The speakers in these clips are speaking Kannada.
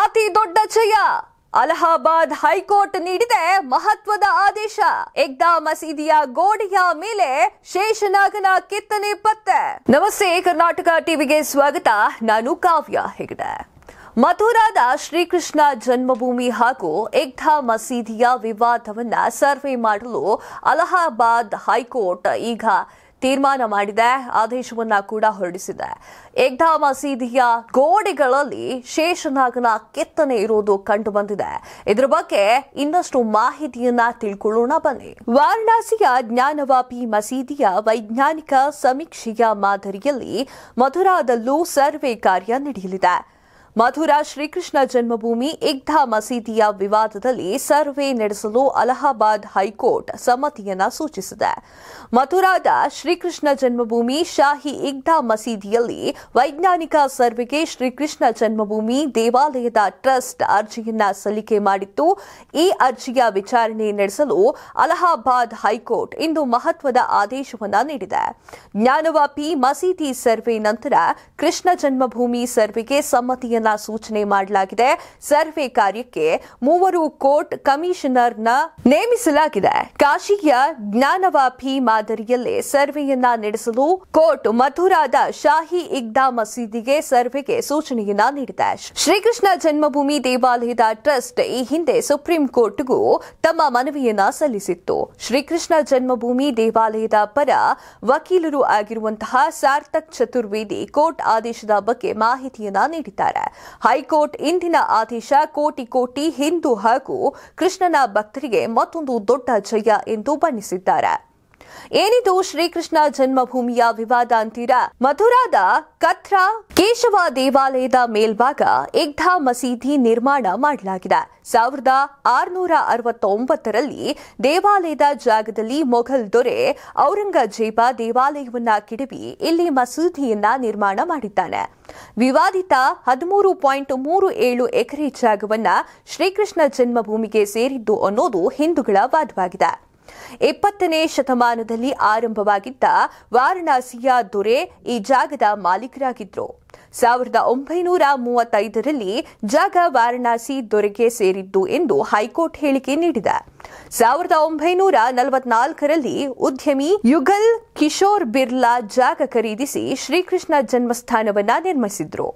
ಅತಿ ದೊಡ್ಡ ಜಯ ಅಲಹಾಬಾದ್ ಹೈಕೋರ್ಟ್ ನೀಡಿದೆ ಮಹತ್ವದ ಆದೇಶ ಎಗ್ದಾ ಮಸೀದಿಯ ಗೋಡೆಯ ಮೇಲೆ ಶೇಷನಾಗನ ಕೆತ್ತನೆ ಪತ್ತೆ ನಮಸ್ತೆ ಕರ್ನಾಟಕ ಟಿವಿಗೆ ಸ್ವಾಗತ ನಾನು ಕಾವ್ಯ ಹೆಗಡೆ ಮಥುರಾದ ಶ್ರೀಕೃಷ್ಣ ಜನ್ಮಭೂಮಿ ಹಾಗೂ ಎಗ್ಧಾ ಮಸೀದಿಯ ವಿವಾದವನ್ನ ಸರ್ವೆ ಮಾಡಲು ಅಲಹಾಬಾದ್ ಹೈಕೋರ್ಟ್ ಈಗ ತೀರ್ಮಾನ ಮಾಡಿದೆ ಆದೇಶವನ್ನ ಕೂಡ ಹೊರಡಿಸಿದೆ ಏಕ್ಧಾ ಮಸೀದಿಯ ಗೋಡೆಗಳಲ್ಲಿ ಶೇಷನಾಗನ ಕೆತ್ತನೆ ಇರೋದು ಕಂಡು ಬಂದಿದೆ ಇದರ ಬಗ್ಗೆ ಇನ್ನಷ್ಟು ಮಾಹಿತಿಯನ್ನ ತಿಳ್ಕೊಳ್ಳೋಣ ಬನ್ನಿ ವಾರಣಾಸಿಯ ಜ್ಞಾನವಾಪಿ ಮಸೀದಿಯ ವೈಜ್ಞಾನಿಕ ಸಮೀಕ್ಷೆಯ ಮಾದರಿಯಲ್ಲಿ ಮಧುರಾದಲ್ಲೂ ಸರ್ವೆ ಕಾರ್ಯ ನಡೆಯಲಿದೆ ಮಥುರಾ ಶ್ರೀಕೃಷ್ಣ ಜನ್ಮಭೂಮಿ ಇಗ್ಧಾ ಮಸೀದಿಯ ವಿವಾದದಲ್ಲಿ ಸರ್ವೆ ನಡೆಸಲು ಅಲಹಾಬಾದ್ ಹೈಕೋರ್ಟ್ ಸಮ್ಮತಿಯನ್ನ ಸೂಚಿಸಿದೆ ಮಥುರಾದ ಶ್ರೀಕೃಷ್ಣ ಜನ್ಮಭೂಮಿ ಶಾಹಿ ಇಗ್ಧಾ ಮಸೀದಿಯಲ್ಲಿ ವೈಜ್ಞಾನಿಕ ಸರ್ವೆಗೆ ಶ್ರೀಕೃಷ್ಣ ಜನ್ಮಭೂಮಿ ದೇವಾಲಯದ ಟ್ರಸ್ಟ್ ಅರ್ಜಿಯನ್ನ ಸಲ್ಲಿಕೆ ಮಾಡಿತ್ತು ಈ ಅರ್ಜಿಯ ವಿಚಾರಣೆ ನಡೆಸಲು ಅಲಹಾಬಾದ್ ಹೈಕೋರ್ಟ್ ಇಂದು ಮಹತ್ವದ ಆದೇಶವನ್ನು ನೀಡಿದೆ ಜ್ಞಾನವಾಪಿ ಮಸೀದಿ ಸರ್ವೆ ನಂತರ ಕೃಷ್ಣ ಜನ್ಮಭೂಮಿ ಸರ್ವೆಗೆ ಸಮ್ಮತಿಯ ಸೂಚನೆ ಮಾಡಲಾಗಿದೆ ಸರ್ವೆ ಕಾರ್ಯಕ್ಕೆ ಮೂವರು ಕೋರ್ಟ್ ಕಮಿಷನರ್ನ ನೇಮಿಸಲಾಗಿದೆ ಕಾಶಿಯ ಜ್ಞಾನವಾಭಿ ಮಾದರಿಯಲ್ಲೇ ಸರ್ವೆಯನ್ನ ನಡೆಸಲು ಕೋರ್ಟ್ ಮಧುರಾದ ಶಾಹಿ ಇಗ್ದಾ ಮಸೀದಿಗೆ ಸರ್ವೆಗೆ ಸೂಚನೆಯನ್ನ ನೀಡಿದೆ ಶ್ರೀಕೃಷ್ಣ ಜನ್ಮಭೂಮಿ ದೇವಾಲಯದ ಟ್ರಸ್ಟ್ ಈ ಹಿಂದೆ ಸುಪ್ರೀಂ ಕೋರ್ಟ್ಗೂ ತಮ್ಮ ಮನವಿಯನ್ನ ಸಲ್ಲಿಸಿತ್ತು ಶ್ರೀಕೃಷ್ಣ ಜನ್ಮಭೂಮಿ ದೇವಾಲಯದ ಪರ ವಕೀಲರು ಆಗಿರುವಂತಹ ಸಾರ್ಥಕ್ ಚತುರ್ವೇದಿ ಕೋರ್ಟ್ ಆದೇಶದ ಬಗ್ಗೆ ಮಾಹಿತಿಯನ್ನ ನೀಡಿದ್ದಾರೆ ಹೈಕೋರ್ಟ್ ಇಂದಿನ ಆದೇಶ ಕೋಟಿ ಕೋಟಿ ಹಿಂದೂ ಹಾಗೂ ಕೃಷ್ಣನ ಭಕ್ತರಿಗೆ ಮತ್ತೊಂದು ದೊಡ್ಡ ಜಯ ಎಂದು ಬಣ್ಣಿಸಿದ್ದಾರೆ ಏನಿದು ಶ್ರೀಕೃಷ್ಣ ಜನ್ಮಭೂಮಿಯ ವಿವಾದ ಅಂತೀರ ಮಧುರಾದ ಕಥ್ರಾ ಕೇಶವ ದೇವಾಲಯದ ಮೇಲ್ಭಾಗ ಇಗ್ಧಾ ಮಸೀದಿ ನಿರ್ಮಾಣ ಮಾಡಲಾಗಿದೆ ಸಾವಿರದ ಆರುನೂರ ಅರವತ್ತೊಂಬತ್ತರಲ್ಲಿ ದೇವಾಲಯದ ಜಾಗದಲ್ಲಿ ಮೊಘಲ್ ದೊರೆ ಔರಂಗಜೇಬ ದೇವಾಲಯವನ್ನ ಕಿಡಿವಿ ಇಲ್ಲಿ ಮಸೀದಿಯನ್ನ ನಿರ್ಮಾಣ ಮಾಡಿದ್ದಾನೆ ವಿವಾದಿತ ಹದಿಮೂರು ಪಾಯಿಂಟ್ ಮೂರು ಏಳು ಎಕರೆ ಜಾಗವನ್ನ ಶ್ರೀಕೃಷ್ಣ ಜನ್ಮಭೂಮಿಗೆ ಸೇರಿದ್ದು ಅನ್ನೋದು ಹಿಂದೂಗಳ ವಾದವಾಗಿದೆ ಇಪ್ಪತ್ತನೇ ಶತಮಾನದಲ್ಲಿ ಆರಂಭವಾಗಿದ್ದ ವಾರಣಾಸಿಯ ದೊರೆ ಈ ಜಾಗದ ಮಾಲೀಕರಾಗಿದ್ರು ಸಾವಿರದ ಒಂಬೈನೂರ ಮೂವತ್ತೈದರಲ್ಲಿ ಜಾಗ ವಾರಣಾಸಿ ದೊರೆಗೆ ಸೇರಿದ್ದು ಎಂದು ಹೈಕೋರ್ಟ್ ಹೇಳಿಕೆ ನೀಡಿದೆ ಸಾವಿರದ ಒಂಬೈನೂರ ನಲವತ್ನಾಲ್ಕರಲ್ಲಿ ಉದ್ಯಮಿ ಯುಗಲ್ ಕಿಶೋರ್ ಬಿರ್ಲಾ ಜಾಗ ಖರೀದಿಸಿ ಶ್ರೀಕೃಷ್ಣ ಜನ್ಮಸ್ಥಾನವನ್ನು ನಿರ್ಮಿಸಿದ್ರು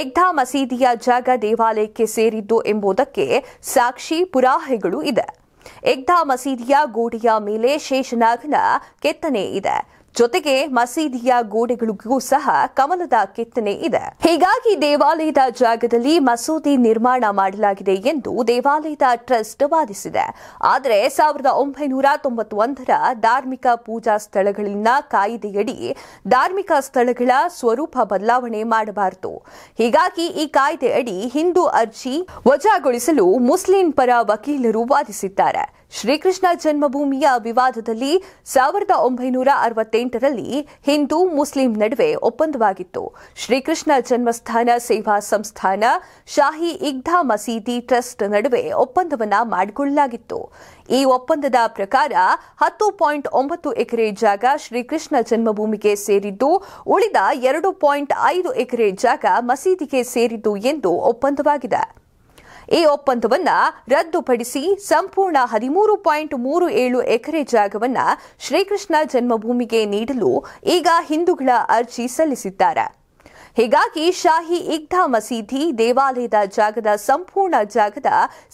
ಏಕ್ಧಾ ಮಸೀದಿಯ ಜಾಗ ದೇವಾಲಯಕ್ಕೆ ಸೇರಿದ್ದು ಎಂಬುದಕ್ಕೆ ಸಾಕ್ಷಿ ಪುರಾಹೆಗಳು ಇದೆ ಎಗ್ದಾ ಮಸೀದಿಯ ಗೋಡೆಯ ಮೇಲೆ ಶೇಷನಾಗನ ಕೆತ್ತನೆ ಇದೆ ಜೊತೆಗೆ ಮಸೀದಿಯ ಗೋಡೆಗಳಿಗೂ ಸಹ ಕಮಲದ ಕೆತ್ತನೆ ಇದೆ ಹೀಗಾಗಿ ದೇವಾಲಯದ ಜಾಗದಲ್ಲಿ ಮಸೂದಿ ನಿರ್ಮಾಣ ಮಾಡಲಾಗಿದೆ ಎಂದು ದೇವಾಲಯದ ಟ್ರಸ್ಟ್ ವಾದಿಸಿದೆ ಆದರೆ ಸಾವಿರದ ಒಂಬೈನೂರ ತೊಂಬತ್ತೊಂದರ ಧಾರ್ಮಿಕ ಪೂಜಾ ಸ್ಥಳಗಳಲ್ಲಿನ ಕಾಯ್ದೆಯಡಿ ಧಾರ್ಮಿಕ ಸ್ಥಳಗಳ ಸ್ವರೂಪ ಬದಲಾವಣೆ ಮಾಡಬಾರದು ಹೀಗಾಗಿ ಈ ಕಾಯ್ದೆಯಡಿ ಹಿಂದೂ ಅರ್ಜಿ ವಜಾಗೊಳಿಸಲು ಮುಸ್ಲಿಂ ಪರ ವಕೀಲರು ವಾದಿಸಿದ್ದಾರೆ ಶ್ರೀಕೃಷ್ಣ ಜನ್ಮಭೂಮಿಯ ವಿವಾದದಲ್ಲಿ ಸಾವಿರದ ಒಂಬೈನೂರ ಅರವತ್ತೆ ಎಂಟರಲ್ಲಿ ಹಿಂದೂ ಮುಸ್ಲಿಂ ನಡುವೆ ಒಪ್ಪಂದವಾಗಿತ್ತು ಶ್ರೀಕೃಷ್ಣ ಜನ್ಮಸ್ಥಾನ ಸೇವಾ ಸಂಸ್ಥಾನ ಶಾಹಿ ಇಗ್ಧಾ ಮಸೀದಿ ಟ್ರಸ್ಟ್ ನಡುವೆ ಒಪ್ಪಂದವನ್ನ ಮಾಡಿಕೊಳ್ಳಲಾಗಿತ್ತು ಈ ಒಪ್ಪಂದದ ಪ್ರಕಾರ ಹತ್ತು ಪಾಯಿಂಟ್ ಒಂಬತ್ತು ಎಕರೆ ಜಾಗ ಶ್ರೀಕೃಷ್ಣ ಜನ್ಮಭೂಮಿಗೆ ಸೇರಿದ್ದು ಉಳಿದ ಎರಡು ಪಾಯಿಂಟ್ ಐದು ಎಕರೆ ಜಾಗ ಮಸೀದಿಗೆ ಸೇರಿದ್ದು ಎಂದು ಒಪ್ಪಂದವಾಗಿದೆ ಈ ಒಪ್ಪಂದವನ್ನು ರದ್ದುಪಡಿಸಿ ಸಂಪೂರ್ಣ ಹದಿಮೂರು ಪಾಯಿಂಟ್ ಮೂರು ಏಳು ಎಕರೆ ಜಾಗವನ್ನು ಶ್ರೀಕೃಷ್ಣ ಜನ್ಮಭೂಮಿಗೆ ನೀಡಲು ಈಗ ಹಿಂದೂಗಳ ಅರ್ಜಿ ಸಲ್ಲಿಸಿದ್ದಾರೆ ಹೀಗಾಗಿ ಶಾಹಿ ಇಗ್ಧಾ ಮಸೀದಿ ದೇವಾಲಯದ ಜಾಗದ ಸಂಪೂರ್ಣ ಜಾಗದ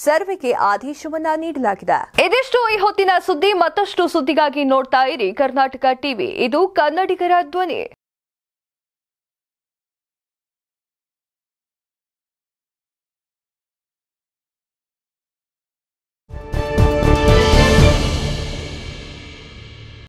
ಸರ್ವೆಗೆ ಆದೇಶವನ್ನ ನೀಡಲಾಗಿದೆ ಇದಿಷ್ಟು ಈ ಹೊತ್ತಿನ ಸುದ್ದಿ ಮತ್ತಷ್ಟು ಸುದ್ದಿಗಾಗಿ ನೋಡ್ತಾ ಇರಿ ಕರ್ನಾಟಕ ಟಿವಿ ಇದು ಕನ್ನಡಿಗರ ಧ್ವನಿ